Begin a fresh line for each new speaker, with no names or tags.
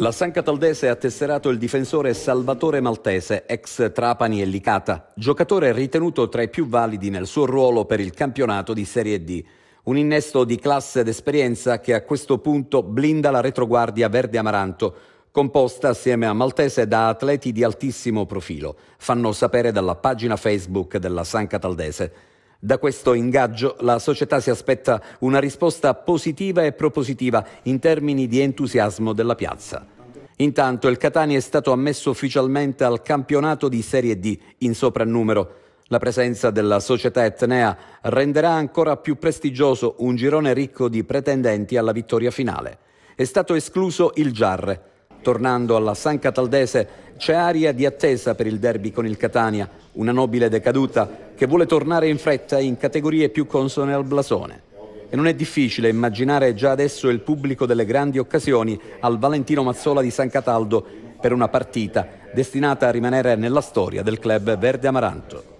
La San Cataldese ha tesserato il difensore Salvatore Maltese, ex Trapani e Licata, giocatore ritenuto tra i più validi nel suo ruolo per il campionato di Serie D. Un innesto di classe ed esperienza che a questo punto blinda la retroguardia verde amaranto, composta assieme a Maltese da atleti di altissimo profilo, fanno sapere dalla pagina Facebook della San Cataldese. Da questo ingaggio la società si aspetta una risposta positiva e propositiva in termini di entusiasmo della piazza. Intanto il Catania è stato ammesso ufficialmente al campionato di Serie D in soprannumero. La presenza della società etnea renderà ancora più prestigioso un girone ricco di pretendenti alla vittoria finale. È stato escluso il Giarre, Tornando alla San Cataldese, c'è aria di attesa per il derby con il Catania, una nobile decaduta che vuole tornare in fretta in categorie più consone al blasone. E non è difficile immaginare già adesso il pubblico delle grandi occasioni al Valentino Mazzola di San Cataldo per una partita destinata a rimanere nella storia del club verde amaranto.